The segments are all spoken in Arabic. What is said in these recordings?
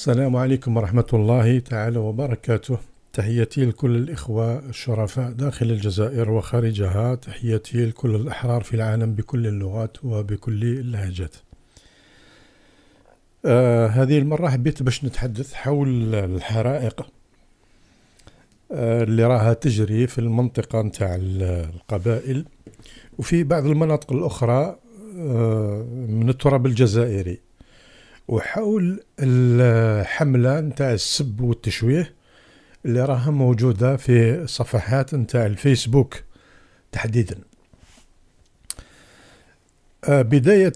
السلام عليكم ورحمة الله تعالى وبركاته تحياتي لكل الإخوة الشرفاء داخل الجزائر وخارجها تحياتي لكل الأحرار في العالم بكل اللغات وبكل اللهجات آه هذه المرة حبيت باش نتحدث حول الحرائق آه اللي راها تجري في المنطقة نتاع القبائل وفي بعض المناطق الأخرى آه من التراب الجزائري وحول الحملة نتاع السب والتشويه اللي راها موجودة في صفحات نتاع الفيسبوك تحديدا آه، بداية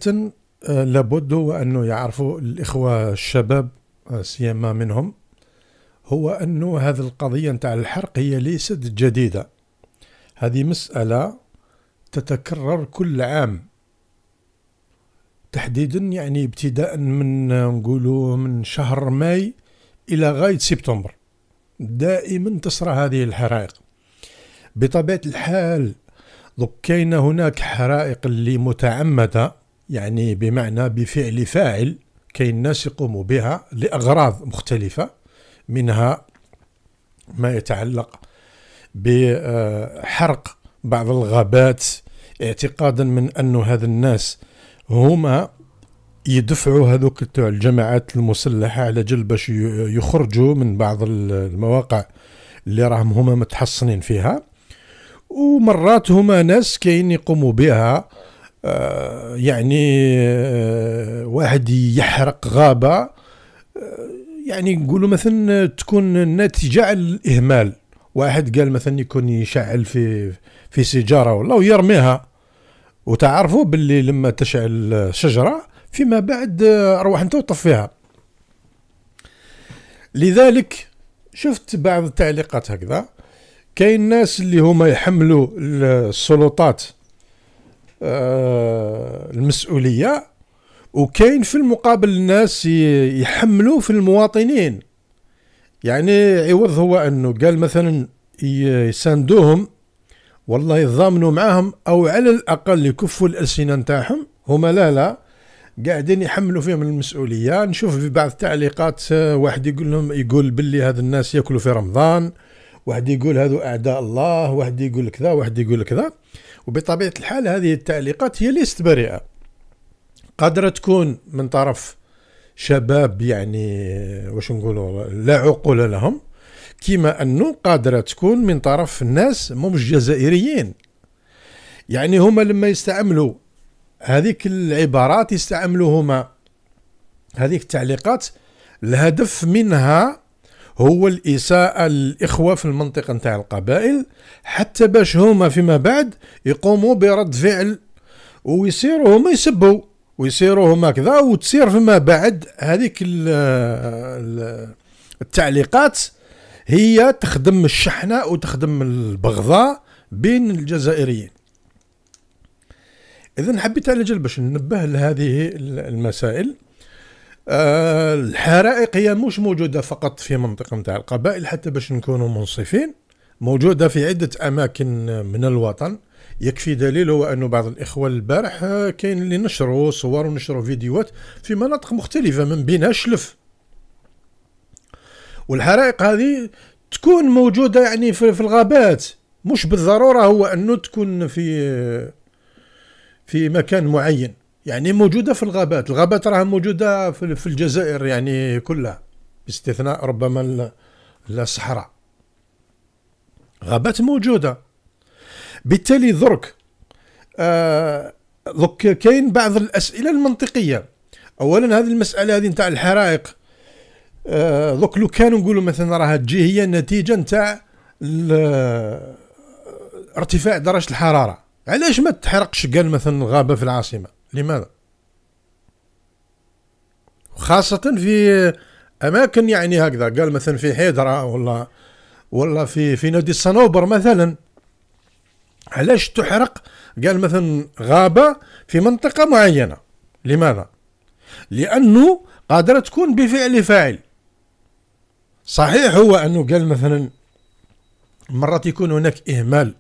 آه، لابد أنه يعرفوا الإخوة الشباب آه، سيما منهم هو أنه هذه القضية نتاع الحرق هي ليست جديدة هذه مسألة تتكرر كل عام تحديدا يعني ابتداء من نقولوا من شهر ماي الى غايه سبتمبر دائما تصرى هذه الحرائق بطبيعه الحال دوك كاين هناك حرائق اللي متعمده يعني بمعنى بفعل فاعل كاين الناس يقوموا بها لاغراض مختلفه منها ما يتعلق بحرق بعض الغابات اعتقادا من أن هذا الناس هما يدفعوا هذوك الجماعات المسلحة على جل باش يخرجوا من بعض المواقع اللي راهم هما متحصنين فيها ومرات هما ناس كاين يقوموا بها آه، يعني آه، واحد يحرق غابة آه، يعني نقولوا مثلا تكون ناتجة على الإهمال واحد قال مثلا يكون يشعل في في سيجارة ولا ويرميها وتعرفوا باللي لما تشعل شجره فيما بعد آه، روح انت وطفيها لذلك شفت بعض التعليقات هكذا كاين الناس اللي هما يحملوا السلطات آه، المسؤوليه وكاين في المقابل الناس يحملوا في المواطنين يعني عوض هو انه قال مثلا يساندوهم والله يضامنوا معاهم او على الاقل يكفوا الالسنه نتاعهم هما لا لا قاعدين يحملوا فيهم المسؤوليه نشوف في بعض التعليقات آه، واحد يقول لهم يقول باللي هذا الناس ياكلوا في رمضان واحد يقول هذو اعداء الله واحد يقول كذا واحد يقول كذا وبطبيعه الحال هذه التعليقات هي ليست بريئه قادره تكون من طرف شباب يعني آه، واش نقولوا لا عقول لهم كما أنه قادرة تكون من طرف الناس مش جزائريين يعني هما لما يستعملوا هذيك العبارات يستعملوا هما هذيك التعليقات الهدف منها هو الإساءة للإخوة في المنطقة نتاع القبائل حتى باش هما فيما بعد يقوموا برد فعل ويصيروا هما يسبوا ويصيروا هما كذا وتصير فيما بعد هذيك التعليقات هي تخدم الشحنة وتخدم البغضاء بين الجزائريين إذا حبيت على جل باش ننبه لهذه المسائل آه الحرائق هي مش موجودة فقط في منطقة نتاع القبائل حتى باش نكونوا منصفين موجودة في عدة أماكن من الوطن يكفي دليل هو أنه بعض الإخوة البارح آه، كاين اللي نشروا صور ونشروا فيديوهات في مناطق مختلفة من بينها شلف والحرائق هذه تكون موجوده يعني في, في الغابات مش بالضروره هو انه تكون في في مكان معين يعني موجوده في الغابات الغابات راها موجوده في الجزائر يعني كلها باستثناء ربما الصحراء غابات موجوده بالتالي درك آه كاين بعض الاسئله المنطقيه اولا هذه المساله هذه نتاع الحرائق آه، دوك لو كانوا نقولوا مثلا راه تجي هي النتيجه نتاع ارتفاع درجه الحراره علاش ما تحرقش قال مثلا غابه في العاصمه لماذا خاصة في أماكن يعني هكذا قال مثلا في حيدرة ولا ولا في في نادي الصنوبر مثلا علاش تحرق قال مثلا غابة في منطقة معينة لماذا؟ لأنه قادرة تكون بفعل فاعل صحيح هو أنه قال مثلا مرات يكون هناك إهمال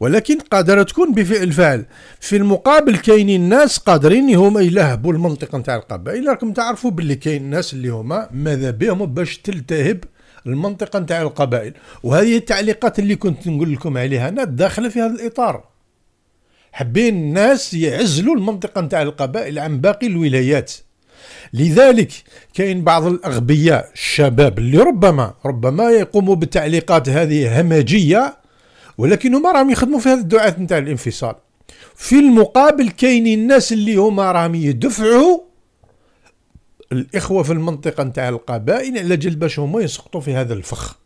ولكن قادرة تكون بفعل الفعل في المقابل كاينين الناس قادرين هما يلهبوا المنطقه نتاع القبائل راكم تعرفوا باللي كاين الناس اللي هما ماذا بهم باش تلتهب المنطقه نتاع القبائل وهذه التعليقات اللي كنت نقول لكم عليها انا داخله في هذا الاطار حابين الناس يعزلوا المنطقه نتاع القبائل عن باقي الولايات لذلك كاين بعض الاغبياء الشباب اللي ربما ربما يقوموا بالتعليقات هذه همجيه ولكن هما راهم يخدموا في هذا الدعاة نتاع الانفصال في المقابل كاين الناس اللي هما راهم يدفعوا الاخوه في المنطقه نتاع القبائل على جل باش هما يسقطوا في هذا الفخ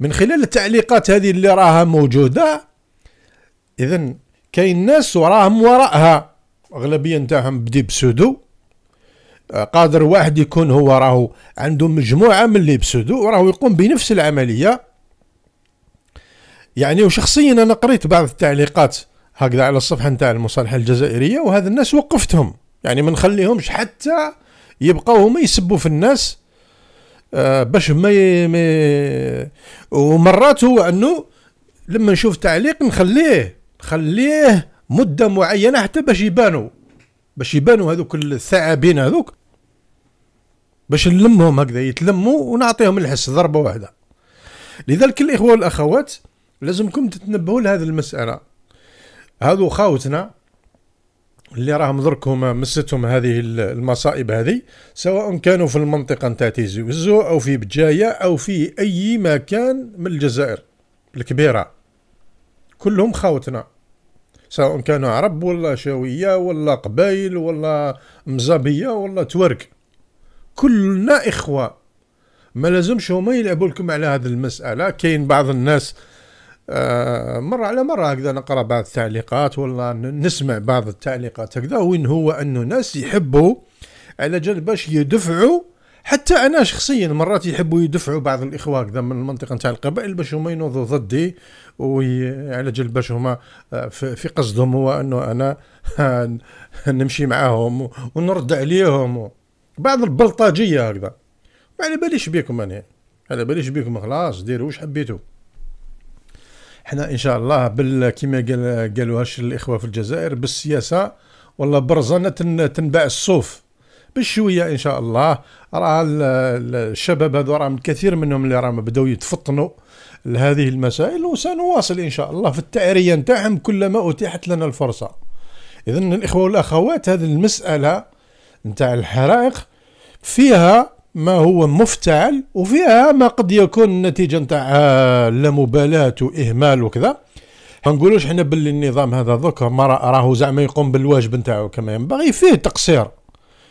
من خلال التعليقات هذه اللي راها موجوده اذا كاين ناس وراهم وراءها اغلبيه نتاعهم بدي بسودو آه، قادر واحد يكون هو راهو عنده مجموعه من لي بسودو وراهو يقوم بنفس العمليه يعني وشخصيا انا قريت بعض التعليقات هكذا على الصفحه نتاع المصالحه الجزائريه وهذا الناس وقفتهم يعني ما نخليهمش حتى يبقاو هما يسبوا في الناس آه، باش ما مي... ومرات هو انه لما نشوف تعليق نخليه نخليه مده معينه حتى باش يبانوا باش يبانوا هذوك الثعابين هذوك باش نلمهم هكذا يتلموا ونعطيهم الحس ضربه واحده لذلك الاخوه والاخوات لازمكم تتنبهوا لهذه المساله هذو خاوتنا اللي راهم دركهم مستهم هذه المصائب هذه سواء كانوا في المنطقه نتاع تيزي وزو او في بجايه او في اي مكان من الجزائر الكبيره كلهم خاوتنا سواء كانوا عرب ولا شاويه ولا قبايل ولا مزابيه ولا تورك كلنا اخوه ما لازمش هما يلعبوا لكم على هذه المساله كاين بعض الناس آه مرة على مرة هكذا نقرأ بعض التعليقات ولا نسمع بعض التعليقات هكذا وين هو أنه ناس يحبوا على جال باش يدفعوا حتى انا شخصيا مرات يحبوا يدفعوا بعض الاخوه كذا من المنطقه نتاع القبائل باش هما ينوضوا ضدي وعلى جل باش هما آه، في قصدهم هو انه انا نمشي معاهم ونرد عليهم بعض البلطجيه هكذا ما على باليش بيكم انا على باليش بيكم خلاص ديروا واش حبيتوا احنا ان شاء الله بال كما قالوهاش الاخوه في الجزائر بالسياسه والله برزانه تنباع الصوف بالشويه ان شاء الله راه الشباب هذو راه من كثير منهم اللي راهم بداو يتفطنوا لهذه المسائل وسنواصل ان شاء الله في التعريه نتاعهم كلما اتيحت لنا الفرصه اذا الاخوه والاخوات هذه المساله نتاع الحرائق فيها ما هو مفتعل وفيها ما قد يكون نتيجه نتاع آه، لامبالاه واهمال وكذا ما نقولوش حنا باللي النظام هذا دوك راهو زعما يقوم بالواجب نتاعو كما ينبغي فيه تقصير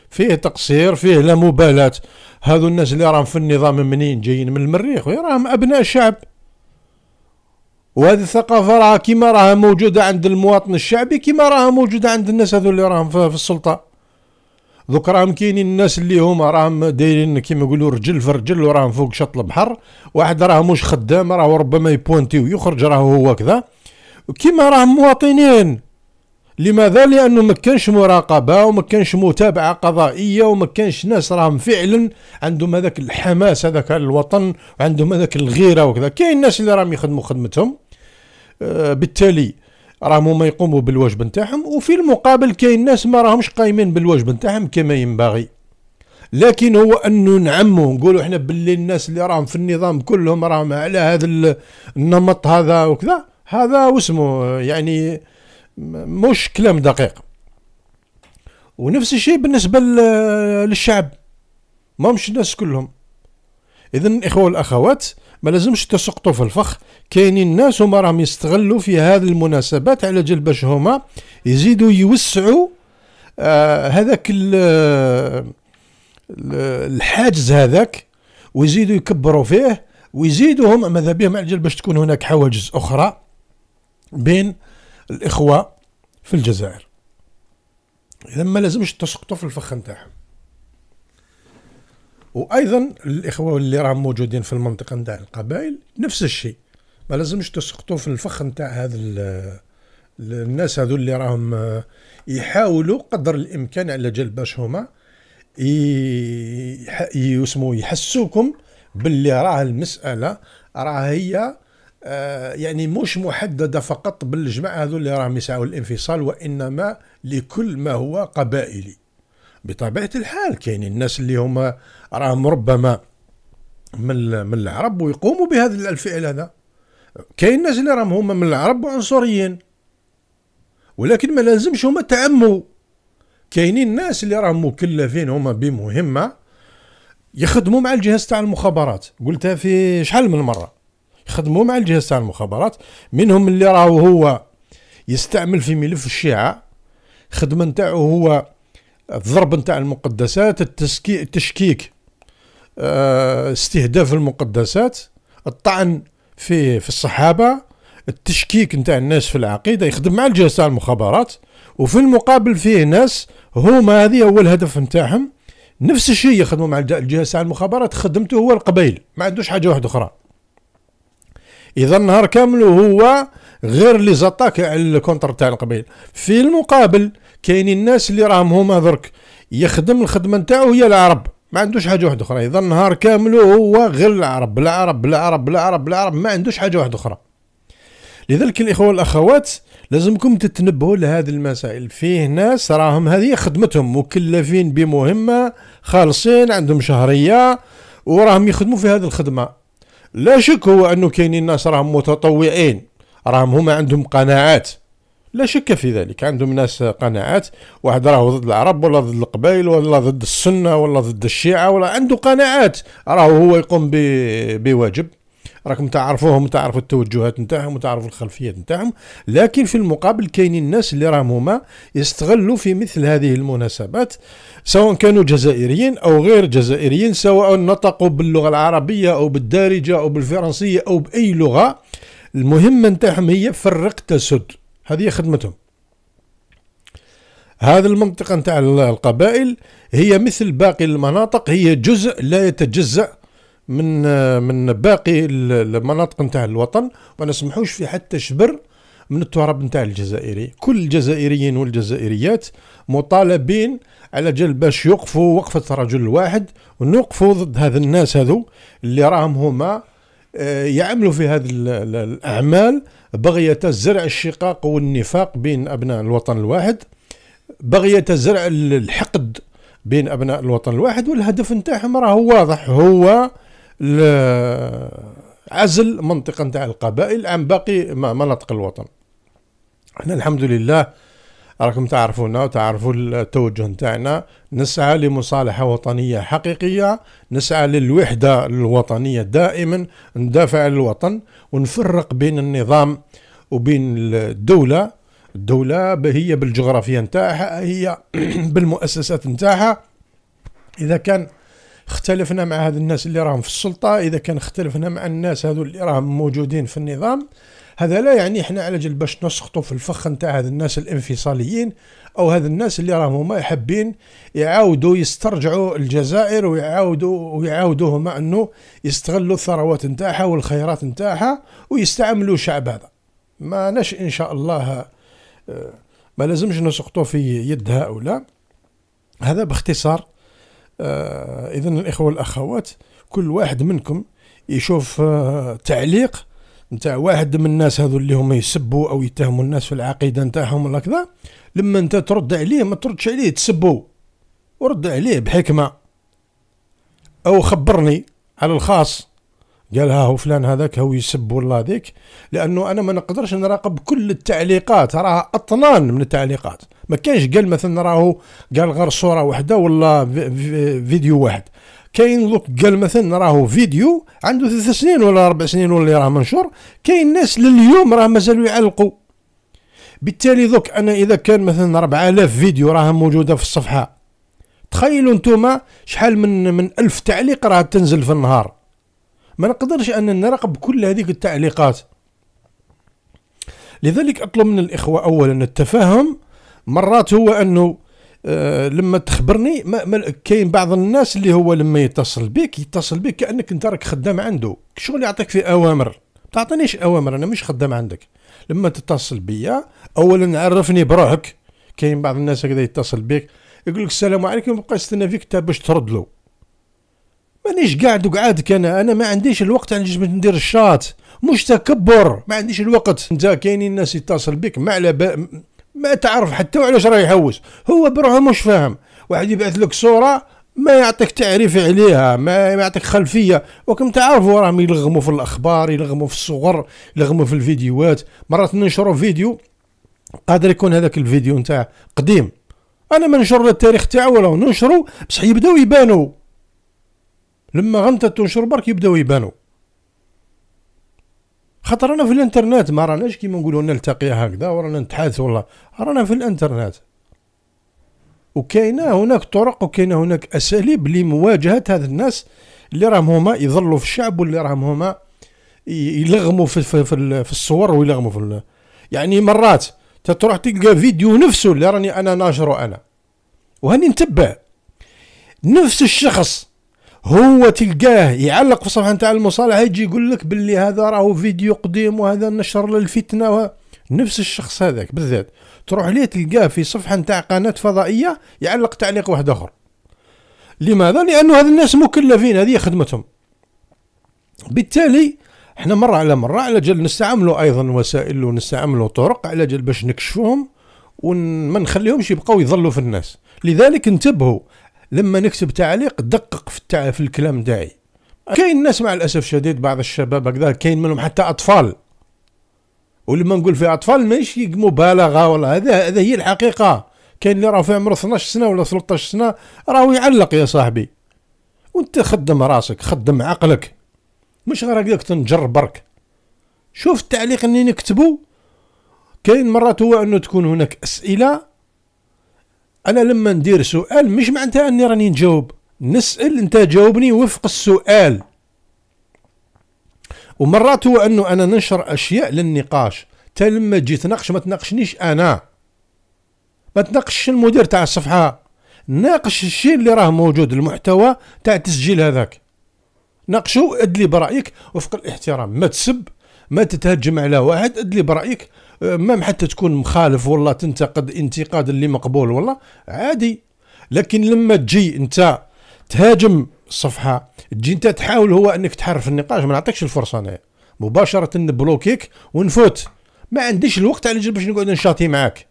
فيه تقصير فيه لا مبالاة هذو الناس اللي راهم في النظام منين جايين من المريخ وي راهم أبناء شعب وهذه الثقافة راها كيما راها موجودة عند المواطن الشعبي كيما راها موجودة عند الناس هذو اللي راهم في السلطة دوك راهم كاينين الناس اللي هما راهم دايرين كيما يقولوا رجل في رجل وراهم فوق شط البحر واحد راه مش خدام راه ربما يبوانتي ويخرج راه هو كذا كيما راهم مواطنين لماذا لانه ما كانش مراقبه وما كانش متابعه قضائيه وما كانش ناس راهم فعلا عندهم هذاك الحماس هذاك الوطن وعندهم هذاك الغيره وكذا كاين الناس اللي راهم يخدموا خدمتهم آه بالتالي راهم هما يقوموا بالواجب نتاعهم وفي المقابل كاين ناس ما راهمش قايمين بالواجب نتاعهم كما ينبغي لكن هو انه نعمو نقولوا احنا باللي الناس اللي راهم في النظام كلهم راهم على هذا النمط هذا وكذا هذا واسمه يعني مش كلام دقيق ونفس الشيء بالنسبة للشعب ما مش الناس كلهم إذا الإخوة والأخوات ما لازمش تسقطوا في الفخ كاينين الناس هما راهم يستغلوا في هذه المناسبات على جل باش هما يزيدوا يوسعوا آه، هذاك الحاجز هذاك ويزيدوا يكبروا فيه ويزيدوا هم ماذا بهم على جل باش تكون هناك حواجز أخرى بين الإخوة في الجزائر إذا ما لازمش تسقطوا في الفخ نتاعهم وأيضا الإخوة اللي راهم موجودين في المنطقة نتاع القبائل نفس الشيء ما لازمش تسقطوا في الفخ نتاع هذا الناس هذو اللي راهم يحاولوا قدر الامكان على جال باش هما يسمو يحسوكم باللي راه المساله راه هي آه، يعني مش محددة فقط بالجماعة هذو اللي راهم يسعوا الانفصال وإنما لكل ما هو قبائلي بطبيعة الحال كاين الناس اللي هما راهم ربما من من العرب ويقوموا بهذا الفعل هذا كاين الناس اللي راهم هما من العرب وعنصريين ولكن ما لازمش هما تعموا كاينين الناس اللي راهم مكلفين هما بمهمه يخدموا مع الجهاز تاع المخابرات قلتها في شحال من مره خدموا مع الجهاز تاع المخابرات منهم اللي راهو هو يستعمل في ملف الشيعة خدمة نتاعو هو الضرب نتاع المقدسات التسكي التشكيك آه، استهداف المقدسات الطعن في في الصحابه التشكيك نتاع الناس في العقيده يخدم مع الجهاز تاع المخابرات وفي المقابل فيه ناس هما هذه هو الهدف نتاعهم نفس الشيء يخدموا مع الجهاز تاع المخابرات خدمته هو القبيل ما عندوش حاجه واحده اخرى اذا النهار كامل هو غير لي زاتاك على الكونتر تاع القبيل في المقابل كاينين الناس اللي راهم هما درك يخدم الخدمه نتاعو هي العرب ما عندوش حاجه واحده اخرى اذا النهار كامل هو غير العرب العرب العرب العرب العرب ما عندوش حاجه واحده اخرى لذلك الاخوه والاخوات لازمكم تتنبهوا لهذه المسائل فيه ناس راهم هذه خدمتهم مكلفين بمهمه خالصين عندهم شهريه وراهم يخدموا في هذه الخدمه لا شك هو انه كاينين ناس راهم متطوعين راهم هما عندهم قناعات لا شك في ذلك عندهم ناس قناعات واحد راهو ضد العرب ولا ضد القبائل ولا ضد السنه ولا ضد الشيعه ولا عنده قناعات راهو هو يقوم بواجب راكم تعرفوهم تعرفوا التوجهات نتاعهم وتعرفوا الخلفيات نتاعهم لكن في المقابل كاينين الناس اللي راهم هما يستغلوا في مثل هذه المناسبات سواء كانوا جزائريين او غير جزائريين سواء نطقوا باللغه العربيه او بالدارجه او بالفرنسيه او باي لغه المهمه نتاعهم هي فرق تسد هذه خدمتهم هذه المنطقة نتاع القبائل هي مثل باقي المناطق هي جزء لا يتجزأ من من باقي المناطق نتاع الوطن وما نسمحوش في حتى شبر من التراب نتاع الجزائري كل الجزائريين والجزائريات مطالبين على جال باش يوقفوا وقفة رجل واحد ونوقفوا ضد هذا الناس هذو اللي راهم هما آه، يعملوا في هذه الأعمال بغية زرع الشقاق والنفاق بين أبناء الوطن الواحد بغية زرع الحقد بين أبناء الوطن الواحد والهدف نتاعهم راه واضح هو عزل منطقه نتاع القبائل عن باقي مناطق الوطن احنا الحمد لله راكم تعرفونا وتعرفوا التوجه نتاعنا نسعى لمصالحة وطنية حقيقية نسعى للوحدة الوطنية دائما ندافع عن الوطن ونفرق بين النظام وبين الدولة الدولة هي بالجغرافيا نتاعها هي بالمؤسسات نتاعها إذا كان اختلفنا مع هاد الناس اللي راهم في السلطه اذا كان اختلفنا مع الناس هادو اللي راهم موجودين في النظام هذا لا يعني احنا على جل باش نسقطوا في الفخ نتاع هاد الناس الانفصاليين او هاد الناس اللي راهم هما يحبين يعاودوا يسترجعوا الجزائر ويعاودوا ويعاودوا هما انه يستغلوا الثروات نتاعها والخيرات نتاعها ويستعملوا شعب هذا ما نش ان شاء الله آه، ما لازمش نسقطوا في يد هؤلاء هذا باختصار آه، إذا الإخوة والأخوات كل واحد منكم يشوف آه، تعليق نتاع واحد من الناس هذو اللي هما يسبوا او يتهموا الناس في العقيده نتاعهم ولا كذا لما انت ترد عليه ما تردش عليه تسبوا ورد عليه بحكمه او خبرني على الخاص قال ها هو فلان هذاك هو يسب والله ذيك لانه انا ما نقدرش نراقب كل التعليقات راه اطنان من التعليقات ما كانش قال مثلا راهو قال غير صوره واحده ولا فيديو واحد كاين دوك قال مثلا راهو فيديو عنده ثلاث سنين ولا اربع سنين ولا راه منشور كاين ناس لليوم راه مازالوا يعلقوا بالتالي دوك انا اذا كان مثلا 4000 فيديو راها موجوده في الصفحه تخيلوا نتوما شحال من من 1000 تعليق راه تنزل في النهار ما نقدرش أن نراقب كل هذيك التعليقات لذلك أطلب من الإخوة أولا التفاهم مرات هو أنه أه لما تخبرني كاين بعض الناس اللي هو لما يتصل بك يتصل بك كانك انت راك خدام عنده شغل يعطيك في اوامر تعطينيش اوامر انا مش خدام عندك لما تتصل بيا اولا عرفني بروحك كاين بعض الناس هكذا يتصل بك يقول لك السلام عليكم يبقى يستنى فيك انت باش ترد له مانيش قاعد وقعدك انا انا ما عنديش الوقت جبت ندير الشاط مش تكبر ما عنديش الوقت انت كاينين ناس يتصل بك ما على ب... ما تعرف حتى علاش راه يحوس هو بروحه مش فاهم واحد يبعث لك صوره ما يعطيك تعريف عليها ما يعطيك خلفيه وكم تعرفوا راهم يلغموا في الاخبار يلغموا في الصور يلغموا في الفيديوهات مرات ننشروا فيديو قادر يكون هذاك الفيديو نتاع قديم انا ما نشر التاريخ تاعو ولا ننشرو بصح يبداو يبانوا لما غنت تنشر برك يبداو يبانو خاطر انا في الانترنت ما راناش كيما نقولوا نلتقي هكذا ورانا نتحادث والله رانا في الانترنت وكاينه هناك طرق وكاينه هناك اساليب لمواجهه هذا الناس اللي راهم هما يظلوا في الشعب واللي راهم هما يلغموا في, في, في, في الصور ويلغموا في يعني مرات تروح تلقى فيديو نفسه اللي راني انا ناشره انا وهاني نتبع نفس الشخص هو تلقاه يعلق في صفحه نتاع المصالحه يجي يقول لك باللي هذا راهو فيديو قديم وهذا نشر للفتنه و... نفس الشخص هذاك بالذات تروح ليه تلقاه في صفحه نتاع قناه فضائيه يعلق تعليق واحد اخر لماذا لانه هذ الناس مكلفين هذه خدمتهم بالتالي احنا مره على مره على جل نستعملوا ايضا وسائل ونستعملوا طرق على جل باش نكشفوهم وما نخليهمش يبقاو يظلوا في الناس لذلك انتبهوا لما نكتب تعليق دقق في, التع... في الكلام تاعي كاين الناس مع الاسف الشديد بعض الشباب هكذا كاين منهم حتى اطفال ولما نقول في اطفال ماشي مبالغه ولا هذا هذا هي الحقيقه كاين اللي راه في عمره 12 سنه ولا 13 سنه راهو يعلق يا صاحبي وانت خدم راسك خدم عقلك مش غير هكذاك تنجر برك شوف التعليق اللي نكتبو كاين مرات هو انه تكون هناك اسئله انا لما ندير سؤال مش معناتها اني راني نجاوب نسال انت جاوبني وفق السؤال ومرات هو انه انا ننشر اشياء للنقاش حتى لما تجي تناقش ما تناقشنيش انا ما تناقشش المدير تاع الصفحه ناقش الشيء اللي راه موجود المحتوى تاع التسجيل هذاك ناقشو ادلي برايك وفق الاحترام ما تسب ما تتهجم على واحد ادلي برايك مام حتى تكون مخالف والله تنتقد انتقاد اللي مقبول والله عادي لكن لما تجي انت تهاجم الصفحه تجي انت تحاول هو انك تحرف النقاش ما نعطيكش الفرصه انايا مباشره نبلوكيك ونفوت ما عنديش الوقت على باش نقعد نشاطي معاك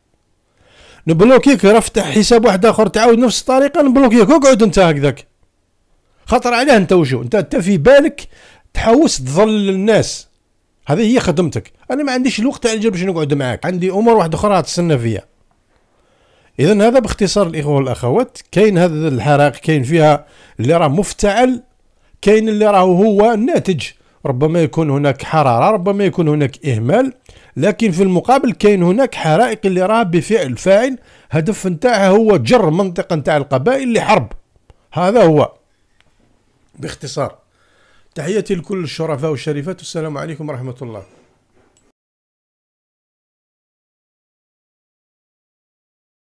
نبلوكيك راه فتح حساب واحد اخر تعاود نفس الطريقه نبلوكيك اقعد انت هكذاك خاطر عليه انت وشو انت انت في بالك تحوس تظل الناس هذه هي خدمتك انا ما عنديش الوقت اجل باش نقعد معاك عندي امور واحده اخرى تستنى فيا اذا هذا باختصار الاخوه والاخوات كاين هذا الحراق كاين فيها اللي راه مفتعل كاين اللي راه هو الناتج ربما يكون هناك حراره ربما يكون هناك اهمال لكن في المقابل كاين هناك حرائق اللي راه بفعل فاعل هدف نتاعها هو جر منطقه نتاع القبائل لحرب هذا هو باختصار تحياتي لكل الشرفاء والشريفات والسلام عليكم ورحمة الله